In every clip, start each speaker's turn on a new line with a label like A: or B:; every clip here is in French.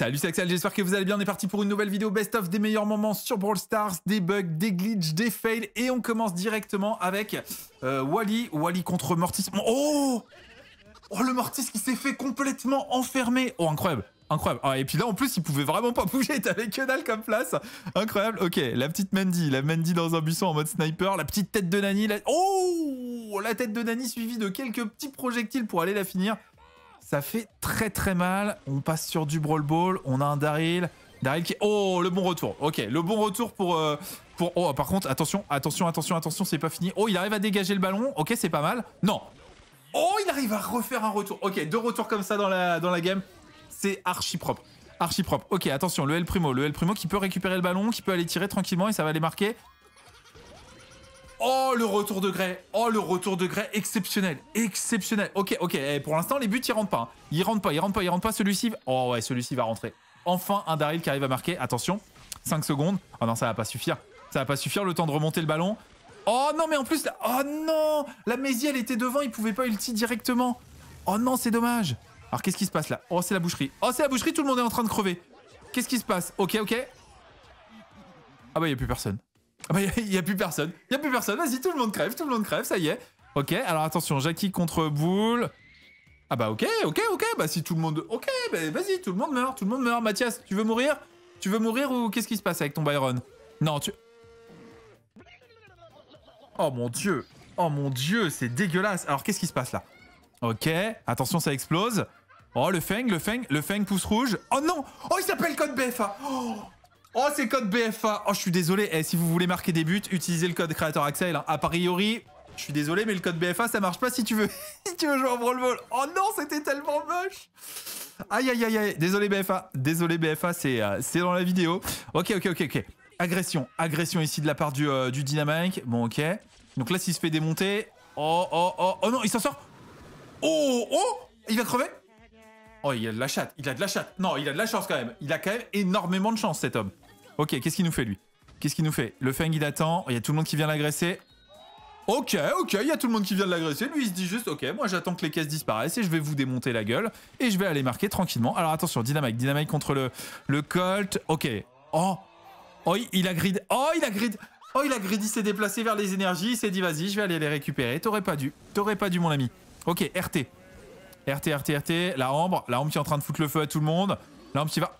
A: Salut c'est Axel, j'espère que vous allez bien, on est parti pour une nouvelle vidéo best of des meilleurs moments sur Brawl Stars, des bugs, des glitches, des fails et on commence directement avec euh, Wally, Wally contre Mortis. Oh Oh le Mortis qui s'est fait complètement enfermer Oh incroyable Incroyable. Ah, et puis là, en plus, il pouvait vraiment pas bouger. T'avais que dalle comme place. Incroyable. Ok, la petite Mandy. La Mandy dans un buisson en mode sniper. La petite tête de Nani. Oh La tête de Nani suivie de quelques petits projectiles pour aller la finir. Ça fait très très mal. On passe sur du Brawl Ball. On a un Daryl. Daryl qui... Oh, le bon retour. Ok, le bon retour pour... Euh, pour... Oh, par contre, attention, attention, attention, attention, c'est pas fini. Oh, il arrive à dégager le ballon. Ok, c'est pas mal. Non. Oh, il arrive à refaire un retour. Ok, deux retours comme ça dans la, dans la game. C'est archi propre. Archi propre. Ok, attention, le L Primo. Le L Primo qui peut récupérer le ballon, qui peut aller tirer tranquillement et ça va les marquer. Oh, le retour de Gré, Oh, le retour de Gré exceptionnel. Exceptionnel. Ok, ok. Eh, pour l'instant, les buts, ils rentrent pas. Hein. Ils rentrent pas, ils rentrent pas, ils rentrent pas. Celui-ci. Oh, ouais, celui-ci va rentrer. Enfin, un Daryl qui arrive à marquer. Attention. 5 secondes. Oh non, ça va pas suffire. Ça va pas suffire le temps de remonter le ballon. Oh non, mais en plus. Oh non La Mézi, elle était devant. Il pouvait pas ulti directement. Oh non, c'est dommage. Alors, qu'est-ce qui se passe là Oh, c'est la boucherie. Oh, c'est la boucherie. Tout le monde est en train de crever. Qu'est-ce qui se passe Ok, ok. Ah bah, il a plus personne. Il ah bah, n'y a, plus personne. Il y a plus personne. Vas-y, tout le monde crève, tout le monde crève, ça y est. Ok, alors attention, Jackie contre Boule. Ah bah ok, ok, ok, bah si tout le monde... Ok, bah vas-y, tout le monde meurt, tout le monde meurt. Mathias, tu veux mourir Tu veux mourir ou qu'est-ce qui se passe avec ton Byron Non, tu... Oh mon dieu Oh mon dieu, c'est dégueulasse Alors qu'est-ce qui se passe là Ok, attention, ça explose. Oh, le Feng, le Feng, le Feng pousse rouge. Oh non Oh, il s'appelle Code BFA oh Oh, c'est code BFA. Oh, je suis désolé. Et eh, si vous voulez marquer des buts, utilisez le code créateur Axel. A priori, je suis désolé, mais le code BFA, ça marche pas si tu veux, si tu veux jouer en Brawl Ball. Oh non, c'était tellement moche. Aïe, aïe, aïe, aïe. Désolé, BFA. Désolé, BFA, c'est euh, c'est dans la vidéo. Ok, ok, ok, ok. Agression. Agression ici de la part du, euh, du Dynamic. Bon, ok. Donc là, s'il se fait démonter... Oh, oh, oh. Oh non, il s'en sort. Oh, oh. Il va crever. Oh, il a de la chatte, il a de la chatte. Non, il a de la chance quand même. Il a quand même énormément de chance, cet homme. Ok, qu'est-ce qu'il nous fait, lui Qu'est-ce qu'il nous fait Le Feng, il attend. Il y a tout le monde qui vient l'agresser. Ok, ok, il y a tout le monde qui vient l'agresser. Lui, il se dit juste, ok, moi j'attends que les caisses disparaissent et je vais vous démonter la gueule. Et je vais aller marquer tranquillement. Alors attention, Dynamite, Dynamite contre le, le Colt. Ok. Oh Oh, il a grid. Oh, il a grid. Oh, il a grid. Il s'est déplacé vers les énergies. Il s'est dit, vas-y, je vais aller les récupérer. T'aurais pas dû. T'aurais pas dû, mon ami. Ok, RT. RT, RT, RT. La ombre. La ombre qui est en train de foutre le feu à tout le monde. La ombre qui va.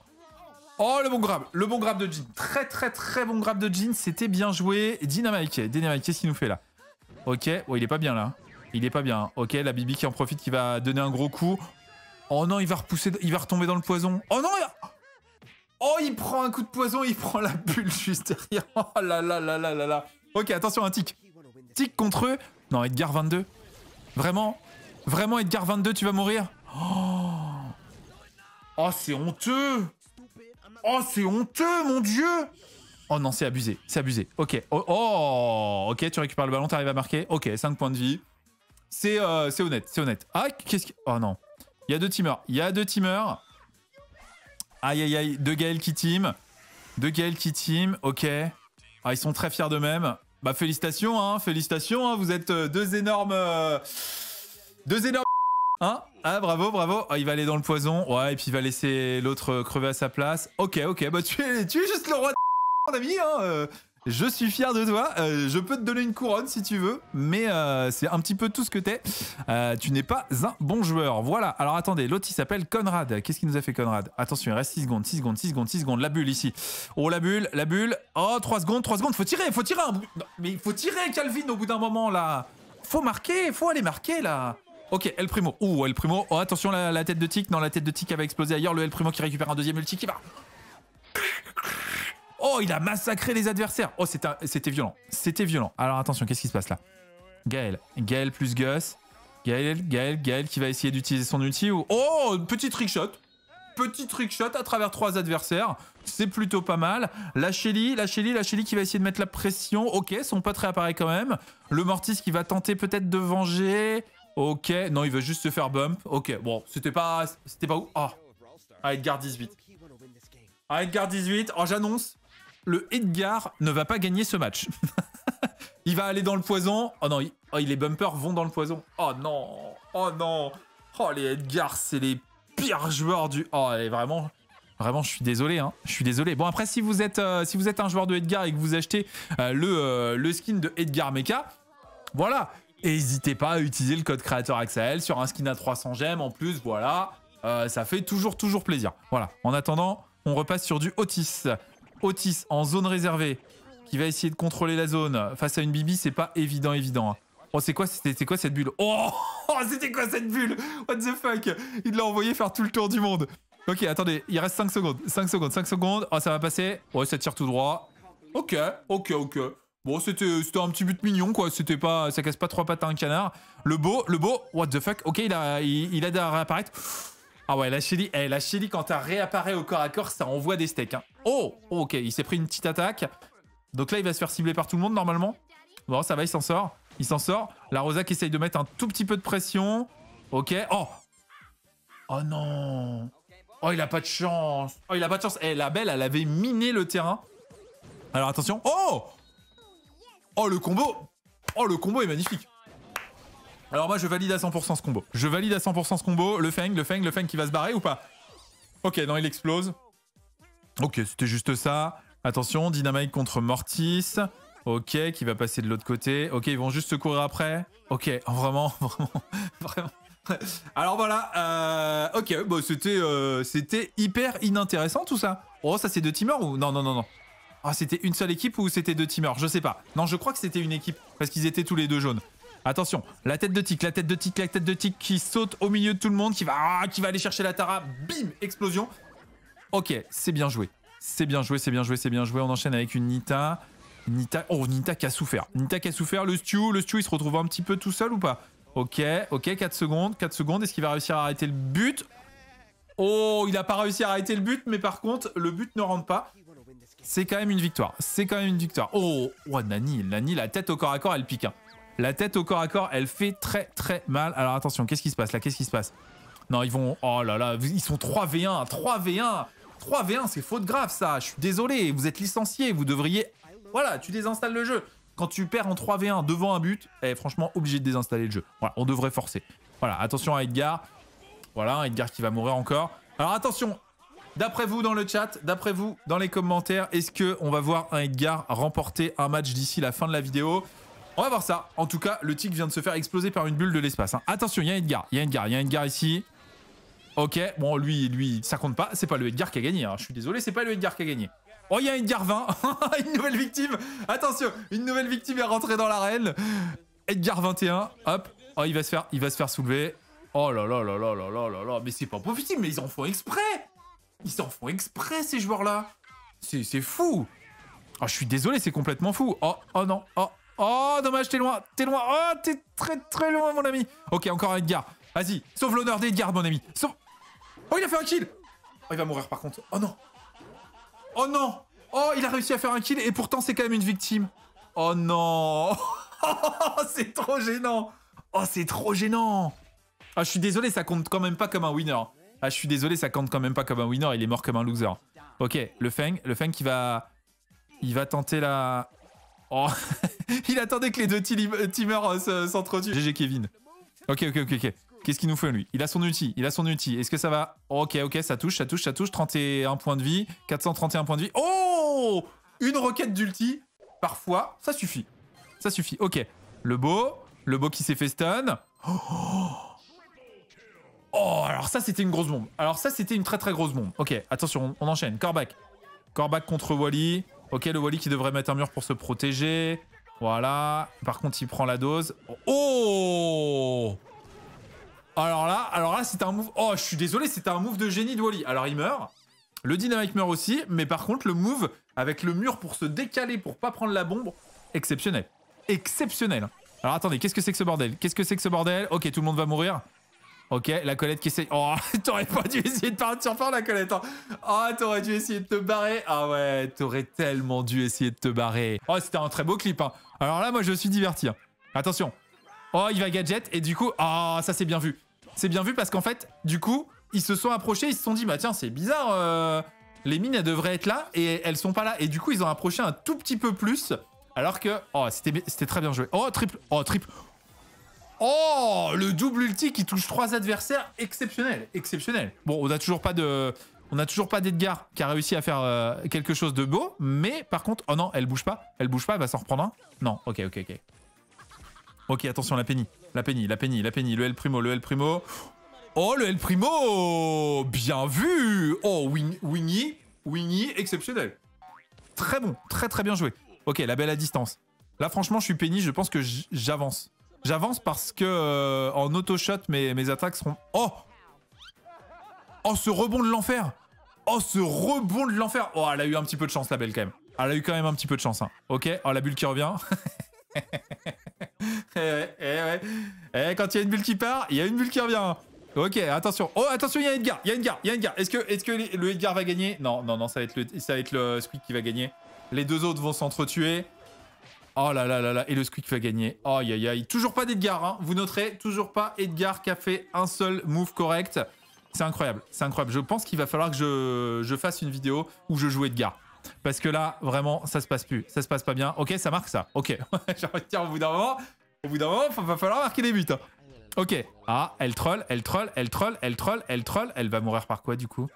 A: Oh, le bon grab, le bon grab de Jean. Très, très, très bon grab de Jean. C'était bien joué. Dynamike, Dynamike, qu'est-ce qu'il nous fait là Ok, oh, il est pas bien là. Il est pas bien. Ok, la Bibi qui en profite, qui va donner un gros coup. Oh non, il va repousser, il va retomber dans le poison. Oh non, Oh, il prend un coup de poison, il prend la bulle juste derrière. Oh là là là là là là. Ok, attention, un tic. Tic contre eux. Non, Edgar 22. Vraiment Vraiment, Edgar 22, tu vas mourir oh, oh c'est honteux Oh, c'est honteux, mon dieu Oh non, c'est abusé, c'est abusé. Ok, oh, oh ok, tu récupères le ballon, t'arrives à marquer. Ok, 5 points de vie. C'est euh, c'est honnête, c'est honnête. Ah, qu'est-ce qui... Oh non. Il y a deux teamers, il y a deux teamers. Aïe, aïe, aïe, deux Gaël qui team. deux Gaël qui team, ok. Ah, ils sont très fiers d'eux-mêmes. Bah félicitations, hein, félicitations, hein, vous êtes euh, deux énormes... Euh, deux énormes... Hein ah bravo, bravo. Ah, il va aller dans le poison. Ouais, et puis il va laisser l'autre euh, crever à sa place. Ok, ok, bah tu es, tu juste le roi de mon Hein euh. je suis fier de toi. Euh, je peux te donner une couronne si tu veux, mais c'est un petit peu tout ce que t'es. tu n'es pas un bon joueur. Voilà. Alors attendez, l'autre il s'appelle Conrad. Qu'est-ce qu'il nous a fait Conrad Attention, il reste 6 secondes, 6 secondes, 6 secondes, 6 secondes. La bulle ici. Oh la bulle, la bulle. Oh 3 secondes, 3 secondes. Faut tirer, faut tirer. Un... mais il faut tirer Calvin au bout d'un moment là. Faut marquer, faut aller marquer là. Ok, El Primo. Ouh, El Primo. Oh, attention, la, tête de Tic. Non, la tête de Tic avait explosé ailleurs. Le El Primo qui récupère un deuxième ulti qui va. Oh, il a massacré les adversaires. Oh, c'était violent. C'était violent. Alors attention, qu'est-ce qui se passe là Gaël. Gaël plus Gus. Gaël, Gaël, Gaël qui va essayer d'utiliser son ulti. Oh, petit trickshot. Petit trickshot à travers trois adversaires. C'est plutôt pas mal. La Shelly, la Shelly, la Shelly qui va essayer de mettre la pression. Ok, son pote réapparaît quand même. Le Mortis qui va tenter peut-être de venger. Ok, non, il veut juste se faire bump. Ok, bon, c'était pas... C'était pas où Ah, Edgar 18. Ah, Edgar 18. Ah, oh, j'annonce, le Edgar ne va pas gagner ce match. il va aller dans le poison. Oh non, il... oh, les bumpers vont dans le poison. Oh non, oh non. Oh, les Edgar, c'est les pires joueurs du... Oh, allez, vraiment... Vraiment, je suis désolé. Hein. Je suis désolé. Bon, après, si vous êtes, euh, si vous êtes un joueur de Edgar et que vous achetez euh, le, euh, le skin de Edgar Mecha, voilà, et n'hésitez pas à utiliser le code créateur Axel sur un skin à 300 gemmes en plus, voilà. Euh, ça fait toujours, toujours plaisir. Voilà. En attendant, on repasse sur du Otis. Otis en zone réservée, qui va essayer de contrôler la zone face à une Bibi, c'est pas évident, évident. Hein. Oh, c'est quoi, c'était quoi cette bulle oh, oh, c'était quoi cette bulle What the fuck Il l'a envoyé faire tout le tour du monde. Ok, attendez, il reste 5 secondes. 5 secondes, 5 secondes. Oh, ça va passer. oh, ça tire tout droit. Ok, ok, ok. Bon, c'était un petit but mignon, quoi. C'était pas, ça casse pas trois pattes à un canard. Le beau, le beau, what the fuck. Ok, il a, il, aide à réapparaître. Ah ouais, la Shelly, eh, la Shelly, quand elle réapparaît au corps à corps, ça envoie des steaks. Hein. Oh, oh, ok, il s'est pris une petite attaque. Donc là, il va se faire cibler par tout le monde, normalement. Bon, ça va, il s'en sort. Il s'en sort. La Rosa qui essaye de mettre un tout petit peu de pression. Ok. Oh Oh non Oh, il a pas de chance Oh, il a pas de chance Eh, la belle, elle avait miné le terrain. Alors, attention. Oh Oh, le combo Oh, le combo est magnifique Alors moi, je valide à 100% ce combo. Je valide à 100% ce combo. Le Feng, le Feng, le Feng qui va se barrer ou pas Ok, non, il explose. Ok, c'était juste ça. Attention, Dynamite contre Mortis. Ok, qui va passer de l'autre côté. Ok, ils vont juste se courir après. Ok, vraiment, vraiment, vraiment. Alors voilà, euh, ok, bon bah, euh, c'était hyper inintéressant tout ça. Oh, ça c'est deux teamers ou Non, non, non, non. Ah, c'était une seule équipe ou c'était deux teamers Je sais pas. Non, je crois que c'était une équipe parce qu'ils étaient tous les deux jaunes. Attention, la tête de tic, la tête de tic, la tête de tic qui saute au milieu de tout le monde, qui va, ah, qui va aller chercher la Tara. Bim, explosion. Ok, c'est bien joué. C'est bien joué, c'est bien joué, c'est bien joué. On enchaîne avec une Nita. Nita, oh, Nita qui a souffert. Nita qui a souffert. Le Stu, le Stu, il se retrouve un petit peu tout seul ou pas Ok, ok, 4 secondes, 4 secondes. Est-ce qu'il va réussir à arrêter le but Oh, il a pas réussi à arrêter le but, mais par contre, le but ne rentre pas. C'est quand même une victoire. C'est quand même une victoire. Oh, oh, oh Nani, Nani, la tête au corps à corps, elle pique. Hein. La tête au corps à corps, elle fait très très mal. Alors attention, qu'est-ce qui se passe là Qu'est-ce qui se passe Non, ils vont... Oh là là, ils sont 3v1, 3v1 3v1, c'est faute grave ça. Je suis désolé, vous êtes licencié, vous devriez... Voilà, tu désinstalles le jeu. Quand tu perds en 3v1 devant un but, est eh, franchement, obligé de désinstaller le jeu. Voilà, on devrait forcer. Voilà, attention à Edgar. Voilà, Edgar qui va mourir encore. Alors attention, D'après vous dans le chat, d'après vous dans les commentaires, est-ce que on va voir un Edgar remporter un match d'ici la fin de la vidéo On va voir ça. En tout cas, le tic vient de se faire exploser par une bulle de l'espace. Hein. Attention, il y a Edgar, il y a Edgar, il y a Edgar ici. Ok, bon lui, lui, ça compte pas. C'est pas le Edgar qui a gagné. Hein. Je suis désolé, c'est pas le Edgar qui a gagné. Oh, il y a Edgar 20 Une nouvelle victime Attention, une nouvelle victime est rentrée dans l'arène. Edgar 21, hop. Oh, il va se faire, il va se faire soulever. Oh là là là là là là là là. Mais c'est pas profitable, mais ils en font exprès ils s'en font exprès, ces joueurs-là C'est fou Oh, je suis désolé, c'est complètement fou Oh, oh non Oh, oh, dommage, t'es loin T'es loin Oh, t'es très très loin, mon ami Ok, encore un Edgar. Vas-y, sauve l'honneur d'Edgar, mon ami Oh, il a fait un kill Oh, il va mourir, par contre. Oh non Oh non Oh, il a réussi à faire un kill, et pourtant, c'est quand même une victime Oh non Oh, c'est trop gênant Oh, c'est trop gênant Ah, je suis désolé, ça compte quand même pas comme un winner ah, je suis désolé, ça compte quand même pas comme un winner, il est mort comme un loser. Ok, le Feng, le Feng qui va... Il va tenter la... Oh Il attendait que les deux euh, teamers euh, s'entretuent. GG Kevin. Ok, ok, ok, ok. Qu'est-ce qu'il nous fait lui Il a son ulti, il a son ulti. Est-ce que ça va Ok, ok, ça touche, ça touche, ça touche. 31 points de vie, 431 points de vie. Oh Une requête d'ulti, parfois, ça suffit. Ça suffit, ok. Le beau, le beau qui s'est fait stun. Oh Oh, alors ça, c'était une grosse bombe. Alors ça, c'était une très très grosse bombe. Ok, attention, on, enchaîne. Corbac. Corbac contre Wally. Ok, le Wally qui devrait mettre un mur pour se protéger. Voilà. Par contre, il prend la dose. Oh Alors là, alors là c'était un move... Oh, je suis désolé, c'était un move de génie de Wally. Alors, il meurt. Le Dynamite meurt aussi. Mais par contre, le move avec le mur pour se décaler, pour pas prendre la bombe, exceptionnel. Exceptionnel. Alors, attendez, qu'est-ce que c'est que ce bordel Qu'est-ce que c'est que ce bordel Ok, tout le monde va mourir. Ok, la Colette qui essaye. Oh, t'aurais pas dû essayer de partir fort, la Colette. Hein. Oh, t'aurais dû essayer de te barrer. Ah ouais, t'aurais tellement dû essayer de te barrer. Oh, c'était un très beau clip. Hein. Alors là, moi, je suis diverti. Hein. Attention. Oh, il va gadget. Et du coup, ah, oh, ça, c'est bien vu. C'est bien vu parce qu'en fait, du coup, ils se sont approchés. Ils se sont dit, bah tiens, c'est bizarre. Euh, les mines, elles devraient être là. Et elles sont pas là. Et du coup, ils ont approché un tout petit peu plus. Alors que. Oh, c'était très bien joué. Oh, triple. Oh, triple. Oh, le double ulti qui touche trois adversaires, exceptionnel, exceptionnel. Bon, on n'a toujours pas de... On a toujours pas d'Edgar qui a réussi à faire euh, quelque chose de beau, mais par contre... Oh non, elle bouge pas, elle bouge pas, elle va s'en reprendre un Non, ok, ok, ok. Ok, attention, la Penny, la Penny, la Penny, la Penny, le L Primo, le L Primo. Oh, le L Primo Bien vu Oh, Winnie, Wingy, Wingy, exceptionnel. Très bon, très très bien joué. Ok, la belle à distance. Là, franchement, je suis Penny, je pense que j'avance. J'avance parce que euh, en auto-shot, mes, attaques seront... Oh Oh, ce rebond de l'enfer Oh, ce rebond de l'enfer Oh, elle a eu un petit peu de chance, la belle, quand même. Elle a eu quand même un petit peu de chance. Hein. Ok, oh, la bulle qui revient. eh ouais, eh ouais. Eh, quand il y a une bulle qui part, il y a une bulle qui revient. Hein. Ok, attention. Oh, attention, il y a Edgar, il y a Edgar, il y a Edgar. Est-ce que, le Edgar va gagner Non, non, non, ça va être le, ça va être le Squeak qui va gagner. Les deux autres vont s'entretuer. Oh là là là là, et le squeak va gagner. Aïe aïe aïe. Toujours pas d'Edgar, hein. vous noterez, toujours pas Edgar qui a fait un seul move correct. C'est incroyable, c'est incroyable. Je pense qu'il va falloir que je, fasse une vidéo où je joue Edgar. Parce que là, vraiment, ça se passe plus. Ça se passe pas bien. Ok, ça marque ça. Ok, j'ai envie de dire au bout d'un moment, au bout d'un moment, il va falloir marquer des buts. Hein. Ok. Ah, elle troll, elle troll, elle troll, elle troll, elle troll. Elle va mourir par quoi du coup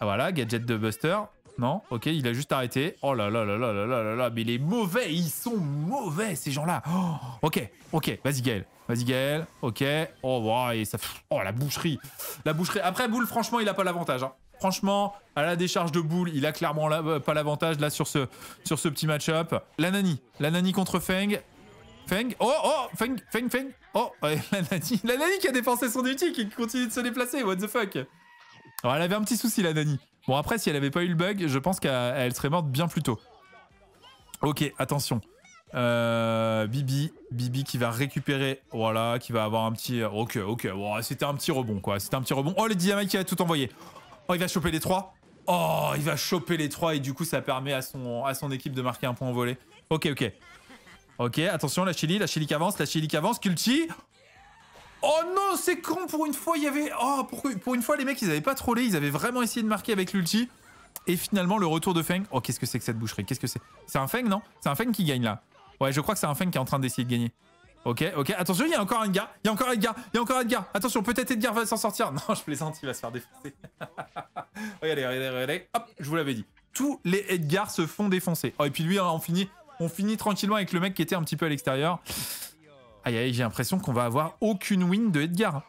A: Ah voilà, gadget de Buster. Non Ok, il a juste arrêté. Oh là là là là là là là mais il est mauvais, ils sont mauvais ces gens-là. Oh, ok, ok, vas-y Gaël. Vas-y Gaël, ok. Oh, wow, et ça... oh la boucherie. La boucherie. Après, Boule, franchement, il a pas l'avantage. Hein. Franchement, à la décharge de Boule, il a clairement euh, pas l'avantage là sur ce, sur ce petit match-up. La Nani. La Nani contre Feng. Feng. Oh, oh, Feng, Feng, Feng. Oh, la Nani. qui a dépensé son et qui continue de se déplacer. What the fuck elle avait un petit souci, la Nani. Bon, après, si elle avait pas eu le bug, je pense qu'elle serait morte bien plus tôt. Ok, attention. Euh, Bibi, Bibi qui va récupérer, voilà, qui va avoir un petit... Ok, ok, c'était un petit rebond, quoi. C'était un petit rebond. Oh, le Diamant qui a tout envoyé. Oh, il va choper les trois. Oh, il va choper les trois et du coup, ça permet à son, à son équipe de marquer un point en volé. Ok, ok. Ok, attention, la Chili, la Chili qui avance, la Chili qui avance. Culti Oh non, c'est con, pour une fois, il y avait... Oh, pour, pour une fois, les mecs, ils avaient pas trollé, ils avaient vraiment essayé de marquer avec l'ulti. Et finalement, le retour de Feng... Oh, qu'est-ce que c'est que cette boucherie Qu'est-ce que c'est C'est un Feng, non C'est un Feng qui gagne, là. Ouais, je crois que c'est un Feng qui est en train d'essayer de gagner. Ok, ok. Attention, il y a encore un gars. Il y a encore un gars. Il y a encore un gars. Attention, peut-être Edgar va s'en sortir. Non, je plaisante, il va se faire défoncer. regardez, regardez, regardez. Hop, je vous l'avais dit. Tous les Edgar se font défoncer. Oh, et puis lui, hein, on finit, on finit tranquillement avec le mec qui était un petit peu à l'extérieur j'ai l'impression qu'on va avoir aucune win de Edgar.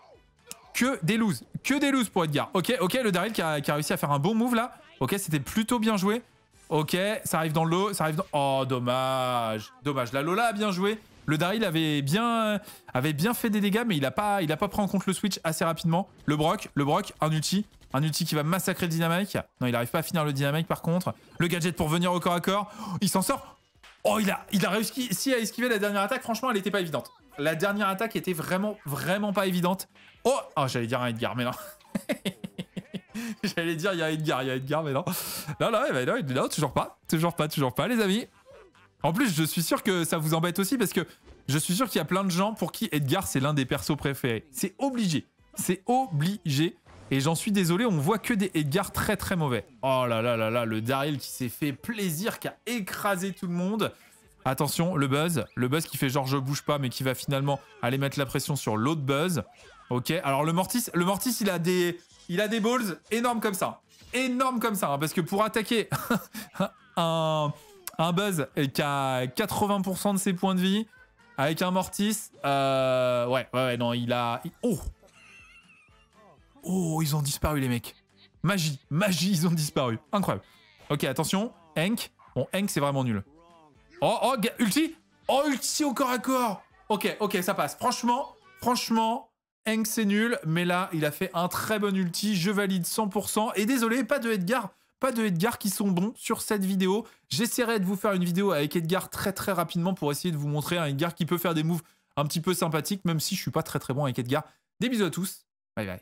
A: Que des loses. Que des loses pour Edgar. Ok, ok, le Daryl qui a, réussi à faire un bon move là. Ok, c'était plutôt bien joué. Ok, ça arrive dans l'eau, ça arrive Oh, dommage. Dommage, la Lola a bien joué. Le Daryl avait bien, avait bien fait des dégâts, mais il n'a pas, pas pris en compte le switch assez rapidement. Le Brock, le Brock, un ulti. Un ulti qui va massacrer le dynamique. Non, il n'arrive pas à finir le dynamic par contre. Le gadget pour venir au corps à corps. Il s'en sort. Oh, il a, il a réussi à esquiver la dernière attaque. Franchement, elle n'était pas évidente la dernière attaque était vraiment, vraiment pas évidente. Oh ah, j'allais dire un Edgar, mais non. j'allais dire, il y a Edgar, il y a Edgar, mais non. Non, non, eh ben là non, toujours pas. Toujours pas, toujours pas, les amis. En plus, je suis sûr que ça vous embête aussi parce que je suis sûr qu'il y a plein de gens pour qui Edgar, c'est l'un des persos préférés. C'est obligé. C'est obligé. Et j'en suis désolé, on voit que des Edgar très très mauvais. Oh là là là là, le Daryl qui s'est fait plaisir, qui a écrasé tout le monde. Attention, le buzz. Le buzz qui fait genre je bouge pas, mais qui va finalement aller mettre la pression sur l'autre buzz. Ok, alors le Mortis, le Mortis, il a des, il a des balls énormes comme ça. Énormes comme ça, hein, parce que pour attaquer un, buzz qui a 80% de ses points de vie, avec un Mortis, euh, ouais, ouais, ouais, non, il a... oh Oh, ils ont disparu, les mecs. Magie, magie, ils ont disparu. Incroyable. Ok, attention, Hank. Bon, Hank, c'est vraiment nul. Oh, oh, ulti Oh, ulti au corps à corps Ok, ok, ça passe. Franchement, franchement, Heng, c'est nul. Mais là, il a fait un très bon ulti. Je valide 100%. Et désolé, pas de Edgar pas de Edgar qui sont bons sur cette vidéo. J'essaierai de vous faire une vidéo avec Edgar très très rapidement pour essayer de vous montrer un Edgar qui peut faire des moves un petit peu sympathiques, même si je suis pas très très bon avec Edgar. Des bisous à tous. Bye bye.